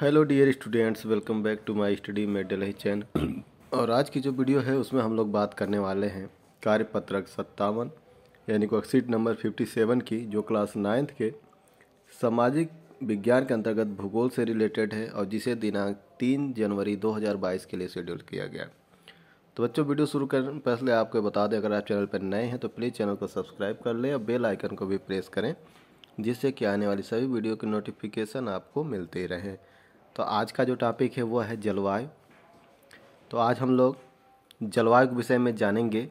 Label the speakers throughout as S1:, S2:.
S1: hello dear students welcome back to my study medal ही चैन और आज की जो वीडियो है उसमें हम लोग बात करने वाले हैं कार्यपत्रक सत्तावन यानी वर्कशीट नंबर 57 की जो क्लास नाइन्थ के सामाजिक विज्ञान के अंतर्गत भूगोल से रिलेटेड है और जिसे दिनांक तीन जनवरी 2022 के लिए शेड्यूल किया गया तो बच्चों वीडियो शुरू कर पहले आपको बता दें अगर आप चैनल पर नए हैं तो प्लीज़ चैनल को सब्सक्राइब कर लें और बेल आइकन को भी प्रेस करें जिससे कि आने वाली सभी वीडियो की नोटिफिकेशन आपको मिलते रहें तो आज का जो टॉपिक है वो है जलवायु तो आज हम लोग जलवायु के विषय में जानेंगे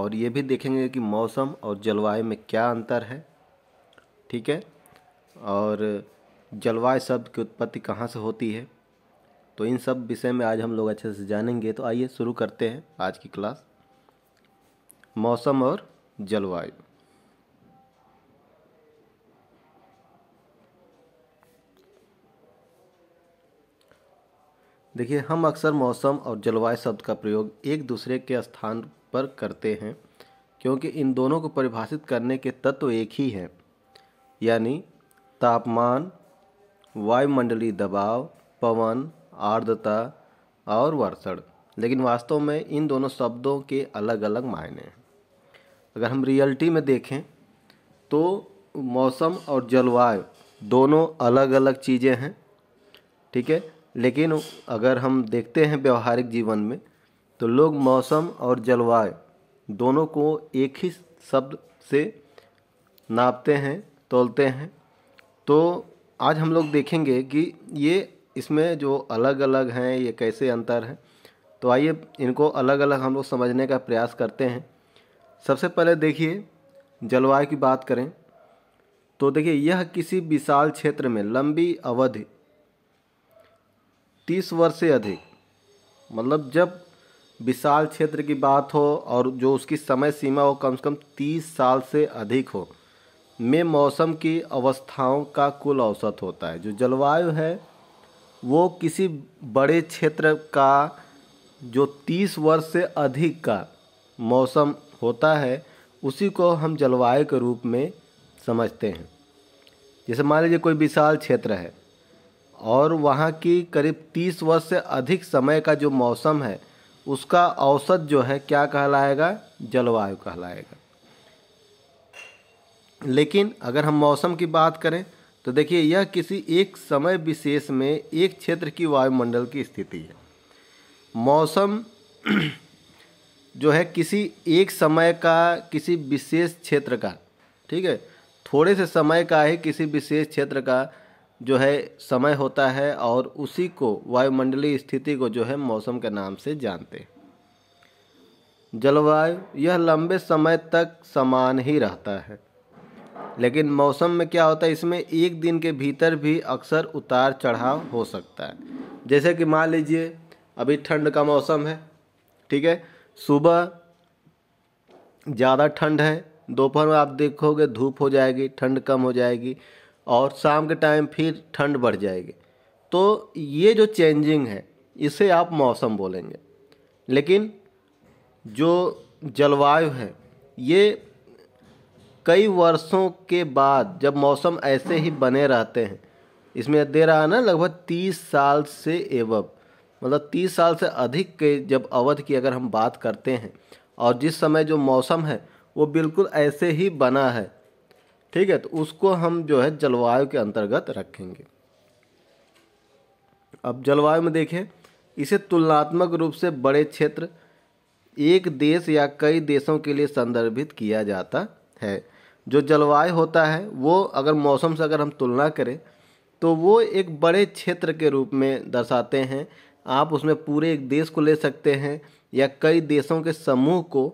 S1: और ये भी देखेंगे कि मौसम और जलवायु में क्या अंतर है ठीक है और जलवायु शब्द की उत्पत्ति कहाँ से होती है तो इन सब विषय में आज हम लोग अच्छे से जानेंगे तो आइए शुरू करते हैं आज की क्लास मौसम और जलवायु देखिए हम अक्सर मौसम और जलवायु शब्द का प्रयोग एक दूसरे के स्थान पर करते हैं क्योंकि इन दोनों को परिभाषित करने के तत्व एक ही हैं यानी तापमान वायुमंडलीय दबाव पवन आर्द्रता और वर्षण लेकिन वास्तव में इन दोनों शब्दों के अलग अलग मायने हैं अगर हम रियलिटी में देखें तो मौसम और जलवायु दोनों अलग अलग चीज़ें हैं ठीक है लेकिन अगर हम देखते हैं व्यवहारिक जीवन में तो लोग मौसम और जलवायु दोनों को एक ही शब्द से नापते हैं तोलते हैं तो आज हम लोग देखेंगे कि ये इसमें जो अलग अलग हैं ये कैसे अंतर हैं तो आइए इनको अलग अलग हम लोग समझने का प्रयास करते हैं सबसे पहले देखिए जलवायु की बात करें तो देखिए यह किसी विशाल क्षेत्र में लंबी अवधि तीस वर्ष से अधिक मतलब जब विशाल क्षेत्र की बात हो और जो उसकी समय सीमा हो कम से कम तीस साल से अधिक हो में मौसम की अवस्थाओं का कुल औसत होता है जो जलवायु है वो किसी बड़े क्षेत्र का जो तीस वर्ष से अधिक का मौसम होता है उसी को हम जलवायु के रूप में समझते हैं जैसे मान लीजिए कोई विशाल क्षेत्र है और वहाँ की करीब तीस वर्ष से अधिक समय का जो मौसम है उसका औसत जो है क्या कहलाएगा जलवायु कहलाएगा लेकिन अगर हम मौसम की बात करें तो देखिए यह किसी एक समय विशेष में एक क्षेत्र की वायुमंडल की स्थिति है मौसम जो है किसी एक समय का किसी विशेष क्षेत्र का ठीक है थोड़े से समय का ही किसी विशेष क्षेत्र का जो है समय होता है और उसी को वायुमंडलीय स्थिति को जो है मौसम के नाम से जानते हैं जलवायु यह लंबे समय तक समान ही रहता है लेकिन मौसम में क्या होता है इसमें एक दिन के भीतर भी अक्सर उतार चढ़ाव हो सकता है जैसे कि मान लीजिए अभी ठंड का मौसम है ठीक है सुबह ज़्यादा ठंड है दोपहर में आप देखोगे धूप हो जाएगी ठंड कम हो जाएगी और शाम के टाइम फिर ठंड बढ़ जाएगी तो ये जो चेंजिंग है इसे आप मौसम बोलेंगे लेकिन जो जलवायु है ये कई वर्षों के बाद जब मौसम ऐसे ही बने रहते हैं इसमें दे रहा है ना लगभग तीस साल से एवब मतलब तीस साल से अधिक के जब अवध की अगर हम बात करते हैं और जिस समय जो मौसम है वो बिल्कुल ऐसे ही बना है ठीक है तो उसको हम जो है जलवायु के अंतर्गत रखेंगे अब जलवायु में देखें इसे तुलनात्मक रूप से बड़े क्षेत्र एक देश या कई देशों के लिए संदर्भित किया जाता है जो जलवायु होता है वो अगर मौसम से अगर हम तुलना करें तो वो एक बड़े क्षेत्र के रूप में दर्शाते हैं आप उसमें पूरे एक देश को ले सकते हैं या कई देशों के समूह को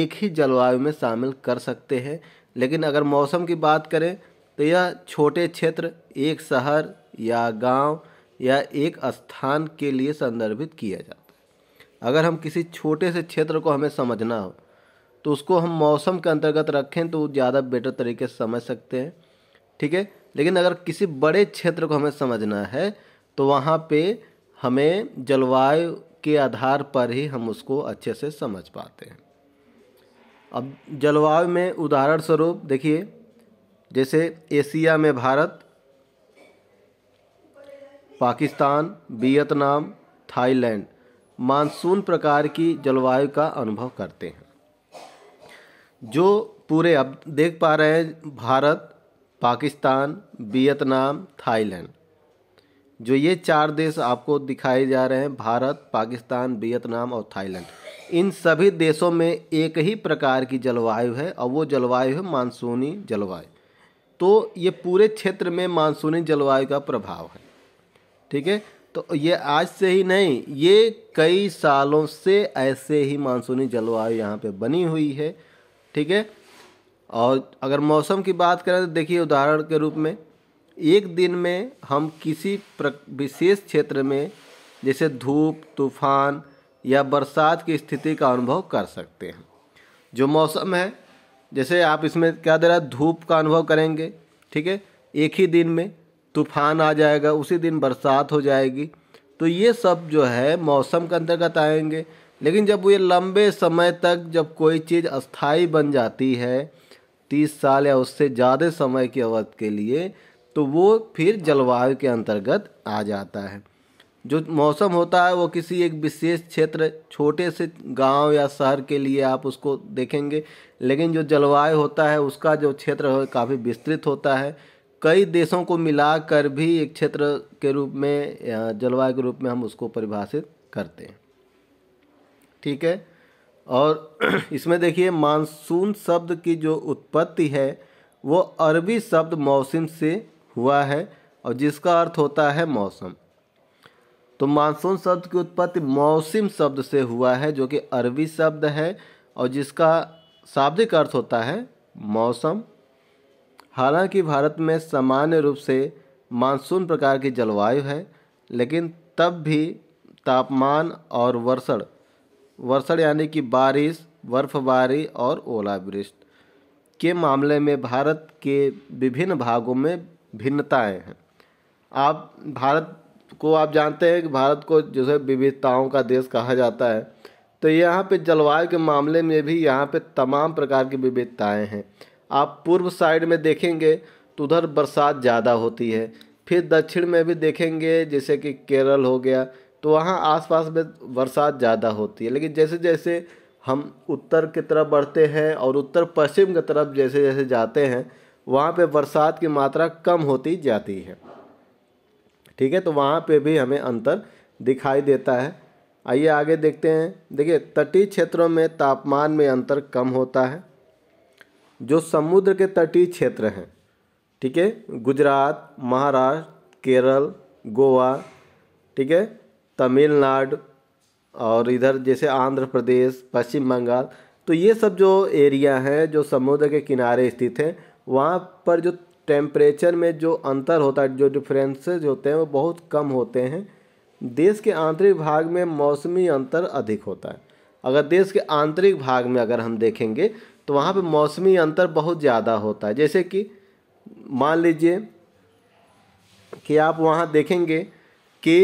S1: एक ही जलवायु में शामिल कर सकते हैं लेकिन अगर मौसम की बात करें तो यह छोटे क्षेत्र एक शहर या गांव या एक स्थान के लिए संदर्भित किया जाता है अगर हम किसी छोटे से क्षेत्र को हमें समझना हो तो उसको हम मौसम के अंतर्गत रखें तो ज़्यादा बेटर तरीके से समझ सकते हैं ठीक है लेकिन अगर किसी बड़े क्षेत्र को हमें समझना है तो वहाँ पे हमें जलवायु के आधार पर ही हम उसको अच्छे से समझ पाते हैं अब जलवायु में उदाहरण स्वरूप देखिए जैसे एशिया में Bharat Pakistan Vietnam Thailand monsoon प्रकार की जलवायु का अनुभव करते हैं जो पूरे अब देख पा रहे हैं भारत पाकिस्तान वियतनाम थाईलैंड जो ये चार देश आपको दिखाए जा रहे हैं भारत पाकिस्तान वियतनाम और थाईलैंड इन सभी देशों में एक ही प्रकार की जलवायु है और वो जलवायु है मानसूनी जलवायु तो ये पूरे क्षेत्र में मानसूनी जलवायु का प्रभाव है ठीक है तो ये आज से ही नहीं ये कई सालों से ऐसे ही मानसूनी जलवायु यहाँ पे बनी हुई है ठीक है और अगर मौसम की बात करें तो देखिए उदाहरण के रूप में एक दिन में हम किसी विशेष क्षेत्र में जैसे धूप तूफान या बरसात की स्थिति का अनुभव कर सकते हैं जो मौसम है जैसे आप इसमें क्या दे रहा है धूप का अनुभव करेंगे ठीक है एक ही दिन में तूफान आ जाएगा उसी दिन बरसात हो जाएगी तो ये सब जो है मौसम के अंतर्गत आएंगे लेकिन जब ये लंबे समय तक जब कोई चीज़ अस्थाई बन जाती है तीस साल या उससे ज़्यादा समय की अवधि के लिए तो वो फिर जलवायु के अंतर्गत आ जाता है जो मौसम होता है वो किसी एक विशेष क्षेत्र छोटे से गांव या शहर के लिए आप उसको देखेंगे लेकिन जो जलवायु होता है उसका जो क्षेत्र काफ़ी विस्तृत होता है कई देशों को मिलाकर भी एक क्षेत्र के रूप में जलवायु के रूप में हम उसको परिभाषित करते हैं ठीक है और इसमें देखिए मानसून शब्द की जो उत्पत्ति है वो अरबी शब्द मौसम से हुआ है और जिसका अर्थ होता है मौसम तो मानसून शब्द की उत्पत्ति मौसम शब्द से हुआ है जो कि अरबी शब्द है और जिसका शाब्दिक अर्थ होता है मौसम हालांकि भारत में सामान्य रूप से मानसून प्रकार की जलवायु है लेकिन तब भी तापमान और वर्षण वर्षण यानी कि बारिश बर्फबारी और ओलावृष्टि के मामले में भारत के विभिन्न भागों में भिन्नताएं हैं आप भारत को आप जानते हैं कि भारत को जो है विविधताओं का देश कहा जाता है तो यहाँ पे जलवायु के मामले में भी यहाँ पे तमाम प्रकार की विविधताएं हैं आप पूर्व साइड में देखेंगे तो उधर बरसात ज़्यादा होती है फिर दक्षिण में भी देखेंगे जैसे कि केरल हो गया तो वहाँ आसपास में बरसात ज़्यादा होती है लेकिन जैसे जैसे हम उत्तर की तरफ बढ़ते हैं और उत्तर पश्चिम की तरफ जैसे जैसे जाते हैं वहाँ पे बरसात की मात्रा कम होती जाती है ठीक है तो वहाँ पे भी हमें अंतर दिखाई देता है आइए आगे देखते हैं देखिए तटीय क्षेत्रों में तापमान में अंतर कम होता है जो समुद्र के तटीय क्षेत्र हैं ठीक है गुजरात महाराष्ट्र केरल गोवा ठीक है तमिलनाडु और इधर जैसे आंध्र प्रदेश पश्चिम बंगाल तो ये सब जो एरिया हैं जो समुद्र के किनारे स्थित हैं वहाँ पर जो टेम्परेचर में जो अंतर होता है जो डिफरेंसेज होते हैं वो बहुत कम होते हैं देश के आंतरिक भाग में मौसमी अंतर अधिक होता है अगर देश के आंतरिक भाग में अगर हम देखेंगे तो वहाँ पर मौसमी अंतर बहुत ज़्यादा होता है जैसे कि मान लीजिए कि आप वहाँ देखेंगे कि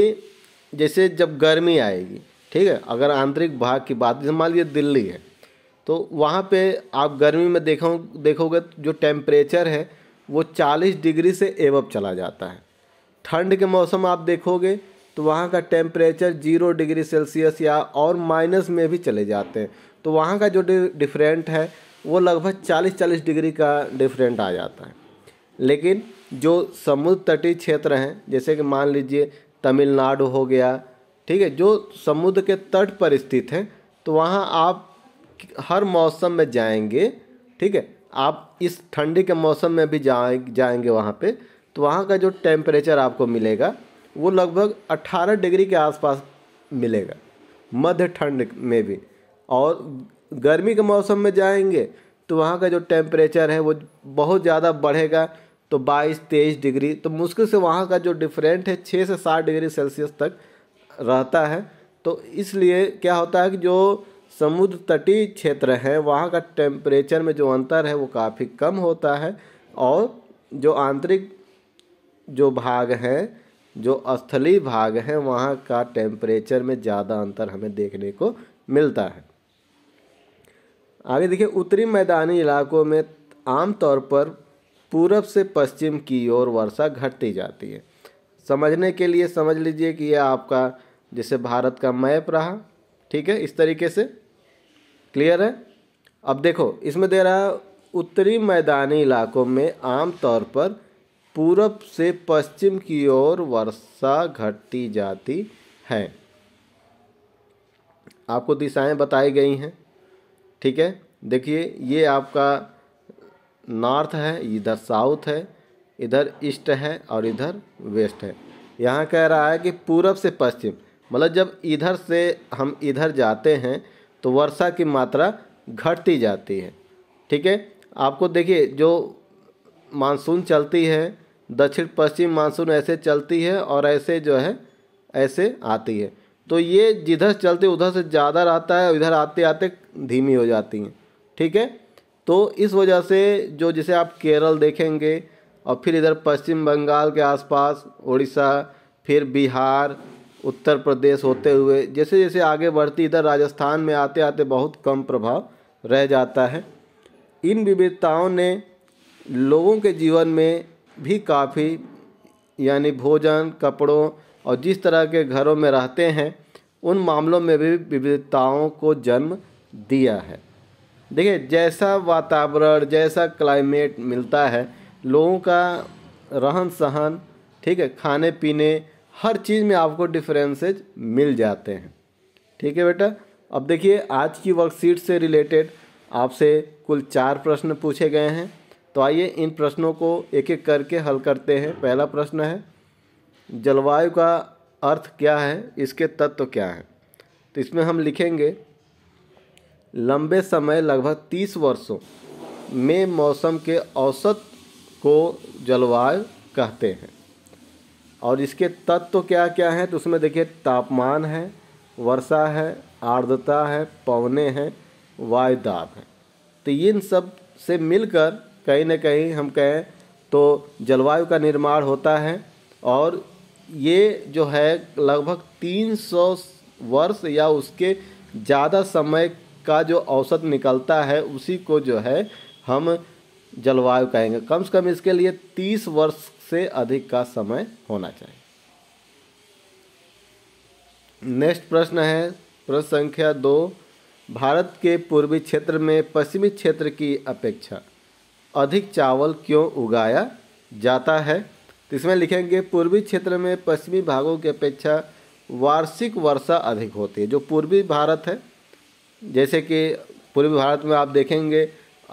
S1: जैसे जब गर्मी आएगी ठीक है अगर आंतरिक भाग की बात जैसे मान लीजिए दिल्ली है तो वहाँ पे आप गर्मी में देखो देखोगे जो टेम्परेचर है वो 40 डिग्री से एवब चला जाता है ठंड के मौसम आप देखोगे तो वहाँ का टेम्परेचर जीरो डिग्री सेल्सियस या और माइनस में भी चले जाते हैं तो वहाँ का जो डिफरेंट है वो लगभग 40-40 डिग्री का डिफरेंट आ जाता है लेकिन जो समुद्र तटीय क्षेत्र हैं जैसे कि मान लीजिए तमिलनाडु हो गया ठीक है जो समुद्र के तट पर स्थित हैं तो वहाँ आप हर मौसम में जाएंगे ठीक है आप इस ठंडी के मौसम में भी जाए जाएंगे वहाँ पे तो वहाँ का जो टेम्परेचर आपको मिलेगा वो लगभग 18 डिग्री के आसपास मिलेगा मध्य ठंड में भी और गर्मी के मौसम में जाएंगे तो वहाँ का जो टेम्परेचर है वो बहुत ज़्यादा बढ़ेगा तो 22 तेईस डिग्री तो मुश्किल से वहाँ का जो डिफरेंट है छः से सात डिग्री सेल्सियस तक रहता है तो इसलिए क्या होता है कि जो समुद्र तटीय क्षेत्र हैं वहाँ का टेम्परेचर में जो अंतर है वो काफ़ी कम होता है और जो आंतरिक जो भाग हैं जो स्थलीय भाग हैं वहाँ का टेम्परेचर में ज़्यादा अंतर हमें देखने को मिलता है आगे देखिए उत्तरी मैदानी इलाकों में आमतौर पर पूरब से पश्चिम की ओर वर्षा घटती जाती है समझने के लिए समझ लीजिए कि यह आपका जैसे भारत का मैप रहा ठीक है इस तरीके से क्लियर है अब देखो इसमें दे रहा है उत्तरी मैदानी इलाकों में आमतौर पर पूरब से पश्चिम की ओर वर्षा घटती जाती है आपको दिशाएं बताई गई हैं ठीक है देखिए ये आपका नॉर्थ है इधर साउथ है इधर ईस्ट है और इधर वेस्ट है यहाँ कह रहा है कि पूरब से पश्चिम मतलब जब इधर से हम इधर जाते हैं तो वर्षा की मात्रा घटती जाती है ठीक है आपको देखिए जो मानसून चलती है दक्षिण पश्चिम मानसून ऐसे चलती है और ऐसे जो है ऐसे आती है तो ये जिधर चलते उधर से ज़्यादा रहता है इधर आते आते धीमी हो जाती हैं ठीक है तो इस वजह से जो जैसे आप केरल देखेंगे और फिर इधर पश्चिम बंगाल के आसपास उड़ीसा फिर बिहार उत्तर प्रदेश होते हुए जैसे जैसे आगे बढ़ती इधर राजस्थान में आते आते बहुत कम प्रभाव रह जाता है इन विविधताओं ने लोगों के जीवन में भी काफ़ी यानी भोजन कपड़ों और जिस तरह के घरों में रहते हैं उन मामलों में भी विविधताओं को जन्म दिया है देखिए जैसा वातावरण जैसा क्लाइमेट मिलता है लोगों का रहन सहन ठीक है खाने पीने हर चीज़ में आपको डिफरेंसेज मिल जाते हैं ठीक है बेटा अब देखिए आज की वर्कशीट से रिलेटेड आपसे कुल चार प्रश्न पूछे गए हैं तो आइए इन प्रश्नों को एक एक करके हल करते हैं पहला प्रश्न है जलवायु का अर्थ क्या है इसके तत्व क्या हैं तो इसमें हम लिखेंगे लंबे समय लगभग तीस वर्षों में मौसम के औसत को जलवायु कहते हैं और इसके तत्व तो क्या क्या हैं तो उसमें देखिए तापमान है वर्षा है आर्द्रता है पौने हैं वायुदाब हैं तो इन सब से मिलकर कहीं ना कहीं हम कहें तो जलवायु का निर्माण होता है और ये जो है लगभग 300 वर्ष या उसके ज़्यादा समय का जो औसत निकलता है उसी को जो है हम जलवायु कहेंगे कम से कम इसके लिए 30 वर्ष से अधिक का समय होना चाहिए नेक्स्ट प्रश्न है प्रश्न संख्या दो भारत के पूर्वी क्षेत्र में पश्चिमी क्षेत्र की अपेक्षा अधिक चावल क्यों उगाया जाता है तो इसमें लिखेंगे पूर्वी क्षेत्र में पश्चिमी भागों की अपेक्षा वार्षिक वर्षा अधिक होती है जो पूर्वी भारत है जैसे कि पूर्वी भारत में आप देखेंगे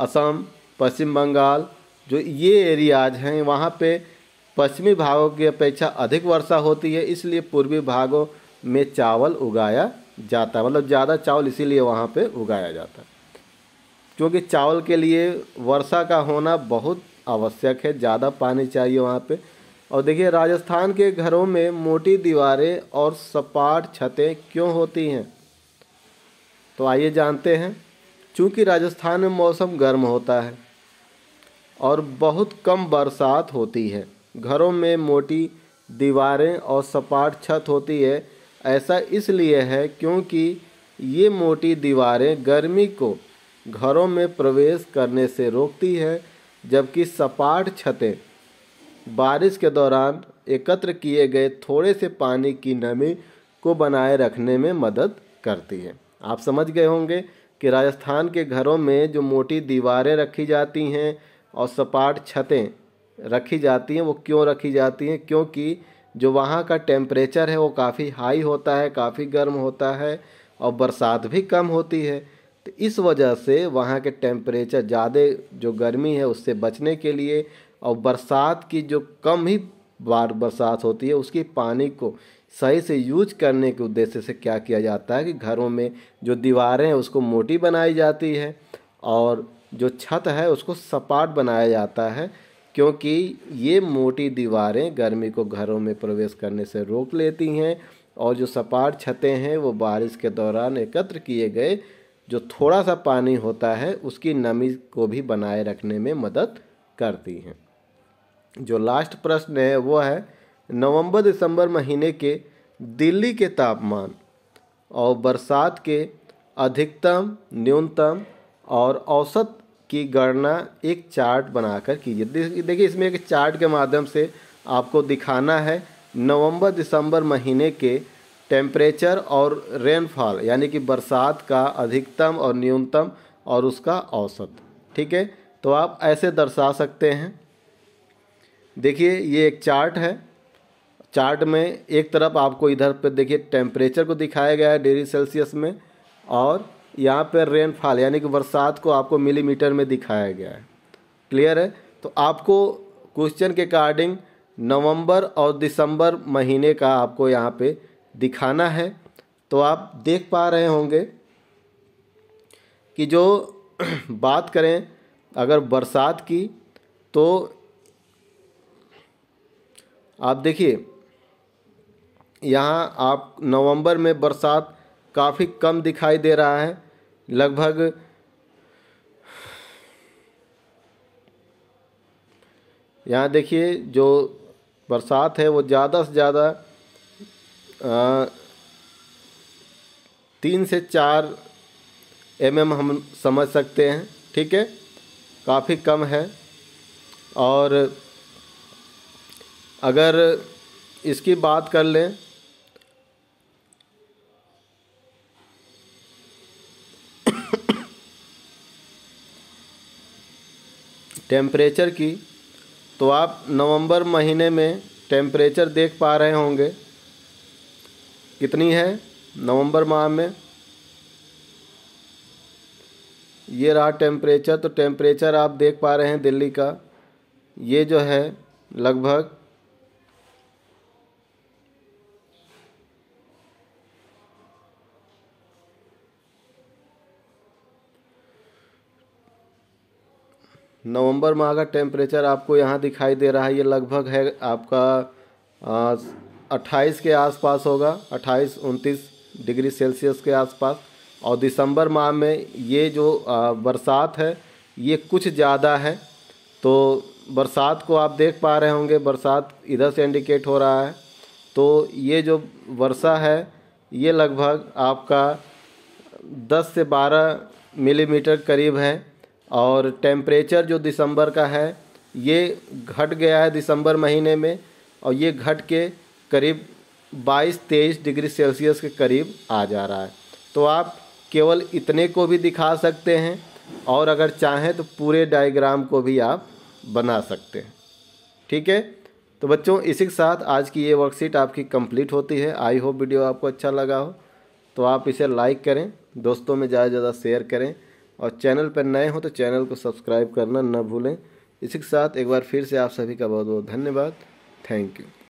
S1: असम पश्चिम बंगाल जो ये एरियाज हैं वहाँ पे पश्चिमी भागों की अपेक्षा अधिक वर्षा होती है इसलिए पूर्वी भागों में चावल उगाया जाता है मतलब ज़्यादा चावल इसीलिए वहाँ पे उगाया जाता है क्योंकि चावल के लिए वर्षा का होना बहुत आवश्यक है ज़्यादा पानी चाहिए वहाँ पे और देखिए राजस्थान के घरों में मोटी दीवारें और सपाट छतें क्यों होती हैं तो आइए जानते हैं चूँकि राजस्थान में मौसम गर्म होता है और बहुत कम बरसात होती है घरों में मोटी दीवारें और सपाट छत होती है ऐसा इसलिए है क्योंकि ये मोटी दीवारें गर्मी को घरों में प्रवेश करने से रोकती है जबकि सपाट छतें बारिश के दौरान एकत्र किए गए थोड़े से पानी की नमी को बनाए रखने में मदद करती है आप समझ गए होंगे कि राजस्थान के घरों में जो मोटी दीवारें रखी जाती हैं और सपाट छतें रखी जाती हैं वो क्यों रखी जाती हैं क्योंकि जो वहाँ का टेम्परेचर है वो काफ़ी हाई होता है काफ़ी गर्म होता है और बरसात भी कम होती है तो इस वजह से वहाँ के टेम्परेचर ज़्यादा जो गर्मी है उससे बचने के लिए और बरसात की जो कम ही बार बरसात होती है उसकी पानी को सही से यूज करने के उद्देश्य से क्या किया जाता है कि घरों में जो दीवारें हैं उसको मोटी बनाई जाती है और जो छत है उसको सपाट बनाया जाता है क्योंकि ये मोटी दीवारें गर्मी को घरों में प्रवेश करने से रोक लेती हैं और जो सपाट छतें हैं वो बारिश के दौरान एकत्र किए गए जो थोड़ा सा पानी होता है उसकी नमी को भी बनाए रखने में मदद करती हैं जो लास्ट प्रश्न है वो है नवंबर दिसंबर महीने के दिल्ली के तापमान और बरसात के अधिकतम न्यूनतम और औसत की गणना एक चार्ट बनाकर कीजिए देखिए इसमें एक चार्ट के माध्यम से आपको दिखाना है नवंबर दिसंबर महीने के टेम्परेचर और रेनफॉल यानी कि बरसात का अधिकतम और न्यूनतम और उसका औसत ठीक है तो आप ऐसे दर्शा सकते हैं देखिए ये एक चार्ट है चार्ट में एक तरफ आपको इधर पर देखिए टेम्परेचर को दिखाया गया है डिग्री सेल्सियस में और यहाँ पर रेनफॉल यानी कि बरसात को आपको मिलीमीटर में दिखाया गया है क्लियर है तो आपको क्वेश्चन के अकॉर्डिंग नवंबर और दिसंबर महीने का आपको यहाँ पे दिखाना है तो आप देख पा रहे होंगे कि जो बात करें अगर बरसात की तो आप देखिए यहाँ आप नवंबर में बरसात काफ़ी कम दिखाई दे रहा है लगभग यहाँ देखिए जो बरसात है वो ज़्यादा से ज़्यादा तीन से चार एम mm हम समझ सकते हैं ठीक है काफ़ी कम है और अगर इसकी बात कर लें टेम्परेचर की तो आप नवंबर महीने में टेम्परेचर देख पा रहे होंगे कितनी है नवंबर माह में ये रहा टेम्परेचर तो टेम्परेचर आप देख पा रहे हैं दिल्ली का ये जो है लगभग नवंबर माह का टेम्परेचर आपको यहाँ दिखाई दे रहा है ये लगभग है आपका अट्ठाईस के आसपास होगा अट्ठाईस उनतीस डिग्री सेल्सियस के आसपास और दिसंबर माह में ये जो बरसात है ये कुछ ज़्यादा है तो बरसात को आप देख पा रहे होंगे बरसात इधर से इंडिकेट हो रहा है तो ये जो वर्षा है ये लगभग आपका 10 से 12 मिलीमीटर करीब है और टेम्परेचर जो दिसंबर का है ये घट गया है दिसंबर महीने में और ये घट के करीब 22-23 डिग्री सेल्सियस के करीब आ जा रहा है तो आप केवल इतने को भी दिखा सकते हैं और अगर चाहें तो पूरे डायग्राम को भी आप बना सकते हैं ठीक है तो बच्चों इसी के साथ आज की ये वर्कशीट आपकी कंप्लीट होती है आई होप वीडियो आपको अच्छा लगा हो तो आप इसे लाइक करें दोस्तों में ज़्यादा से ज़्यादा शेयर करें और चैनल पर नए हों तो चैनल को सब्सक्राइब करना न भूलें इसी के साथ एक बार फिर से आप सभी का बहुत बहुत धन्यवाद थैंक यू